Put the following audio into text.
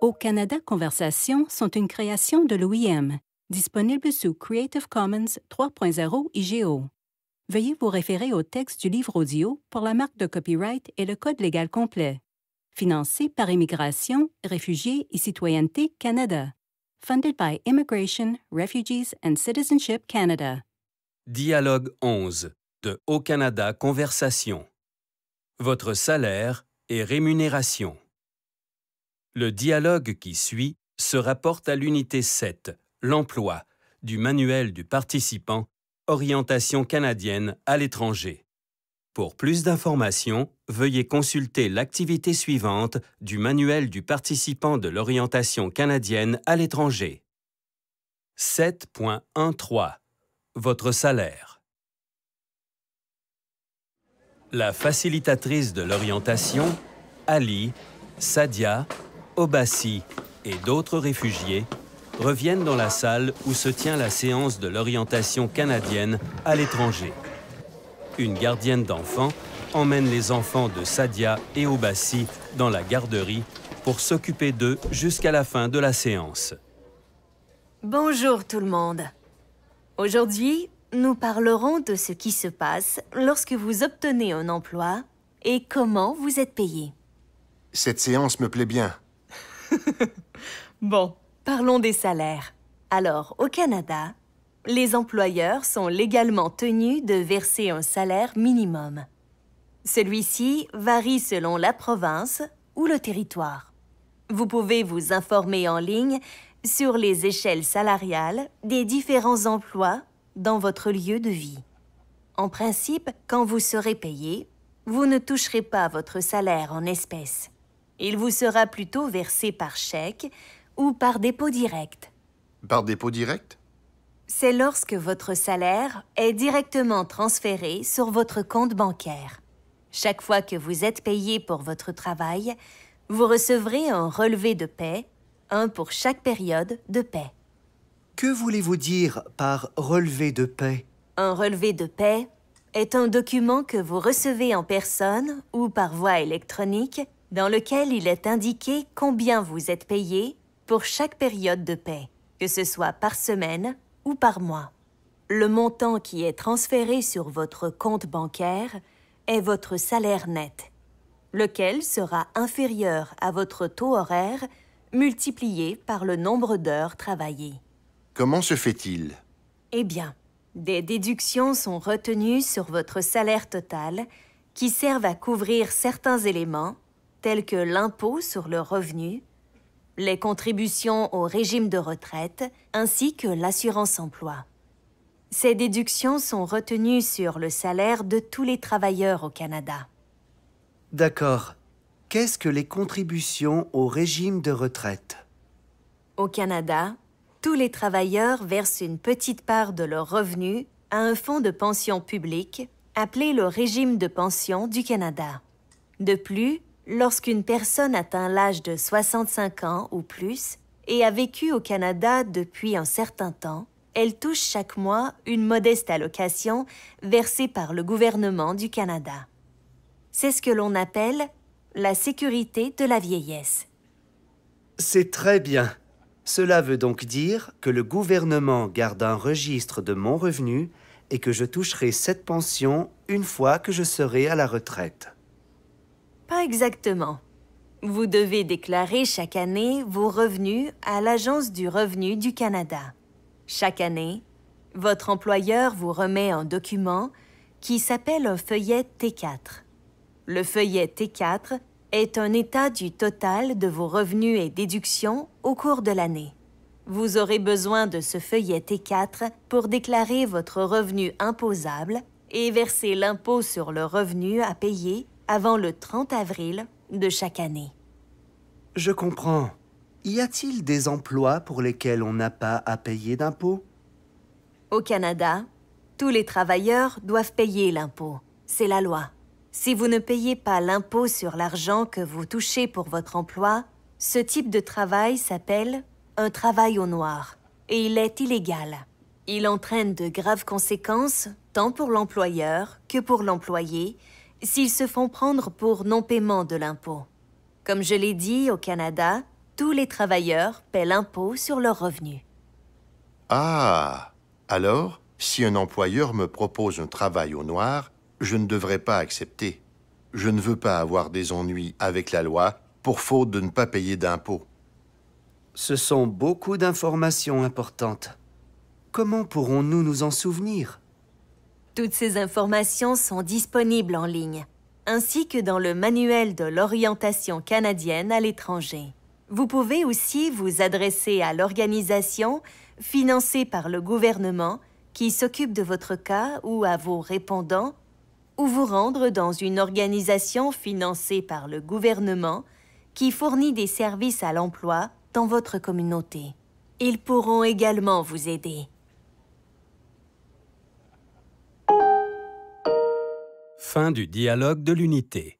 Au Canada Conversation sont une création de l'OIM, disponible sous Creative Commons 3.0 IGO. Veuillez vous référer au texte du livre audio pour la marque de copyright et le code légal complet. Financé par Immigration, Réfugiés et Citoyenneté Canada. Funded by Immigration, Refugees and Citizenship Canada. Dialogue 11 de Au Canada Conversation. Votre salaire et rémunération. Le dialogue qui suit se rapporte à l'unité 7, l'emploi, du manuel du participant, Orientation canadienne à l'étranger. Pour plus d'informations, veuillez consulter l'activité suivante du manuel du participant de l'orientation canadienne à l'étranger. 7.13 Votre salaire La facilitatrice de l'orientation, Ali, Sadia, Obassi et d'autres réfugiés reviennent dans la salle où se tient la séance de l'orientation canadienne à l'étranger. Une gardienne d'enfants emmène les enfants de Sadia et Obassi dans la garderie pour s'occuper d'eux jusqu'à la fin de la séance. Bonjour tout le monde. Aujourd'hui, nous parlerons de ce qui se passe lorsque vous obtenez un emploi et comment vous êtes payé. Cette séance me plaît bien. bon, parlons des salaires. Alors, au Canada, les employeurs sont légalement tenus de verser un salaire minimum. Celui-ci varie selon la province ou le territoire. Vous pouvez vous informer en ligne sur les échelles salariales des différents emplois dans votre lieu de vie. En principe, quand vous serez payé, vous ne toucherez pas votre salaire en espèces. Il vous sera plutôt versé par chèque ou par dépôt direct. Par dépôt direct C'est lorsque votre salaire est directement transféré sur votre compte bancaire. Chaque fois que vous êtes payé pour votre travail, vous recevrez un relevé de paie, un pour chaque période de paie. Que voulez-vous dire par relevé de paie Un relevé de paie est un document que vous recevez en personne ou par voie électronique dans lequel il est indiqué combien vous êtes payé pour chaque période de paie, que ce soit par semaine ou par mois. Le montant qui est transféré sur votre compte bancaire est votre salaire net, lequel sera inférieur à votre taux horaire multiplié par le nombre d'heures travaillées. Comment se fait-il Eh bien, des déductions sont retenues sur votre salaire total qui servent à couvrir certains éléments tels que l'impôt sur le revenu, les contributions au régime de retraite ainsi que l'assurance-emploi. Ces déductions sont retenues sur le salaire de tous les travailleurs au Canada. D'accord. Qu'est-ce que les contributions au régime de retraite Au Canada, tous les travailleurs versent une petite part de leur revenu à un fonds de pension public appelé le régime de pension du Canada. De plus, Lorsqu'une personne atteint l'âge de 65 ans ou plus et a vécu au Canada depuis un certain temps, elle touche chaque mois une modeste allocation versée par le gouvernement du Canada. C'est ce que l'on appelle la sécurité de la vieillesse. C'est très bien. Cela veut donc dire que le gouvernement garde un registre de mon revenu et que je toucherai cette pension une fois que je serai à la retraite. Pas exactement. Vous devez déclarer chaque année vos revenus à l'Agence du revenu du Canada. Chaque année, votre employeur vous remet un document qui s'appelle un feuillet T4. Le feuillet T4 est un état du total de vos revenus et déductions au cours de l'année. Vous aurez besoin de ce feuillet T4 pour déclarer votre revenu imposable et verser l'impôt sur le revenu à payer avant le 30 avril de chaque année. Je comprends. Y a-t-il des emplois pour lesquels on n'a pas à payer d'impôts Au Canada, tous les travailleurs doivent payer l'impôt. C'est la loi. Si vous ne payez pas l'impôt sur l'argent que vous touchez pour votre emploi, ce type de travail s'appelle un travail au noir et il est illégal. Il entraîne de graves conséquences tant pour l'employeur que pour l'employé s'ils se font prendre pour non-paiement de l'impôt. Comme je l'ai dit, au Canada, tous les travailleurs paient l'impôt sur leurs revenus. Ah Alors, si un employeur me propose un travail au noir, je ne devrais pas accepter. Je ne veux pas avoir des ennuis avec la loi pour faute de ne pas payer d'impôt. Ce sont beaucoup d'informations importantes. Comment pourrons-nous nous en souvenir toutes ces informations sont disponibles en ligne, ainsi que dans le manuel de l'orientation canadienne à l'étranger. Vous pouvez aussi vous adresser à l'organisation financée par le gouvernement qui s'occupe de votre cas ou à vos répondants, ou vous rendre dans une organisation financée par le gouvernement qui fournit des services à l'emploi dans votre communauté. Ils pourront également vous aider. Fin du dialogue de l'unité.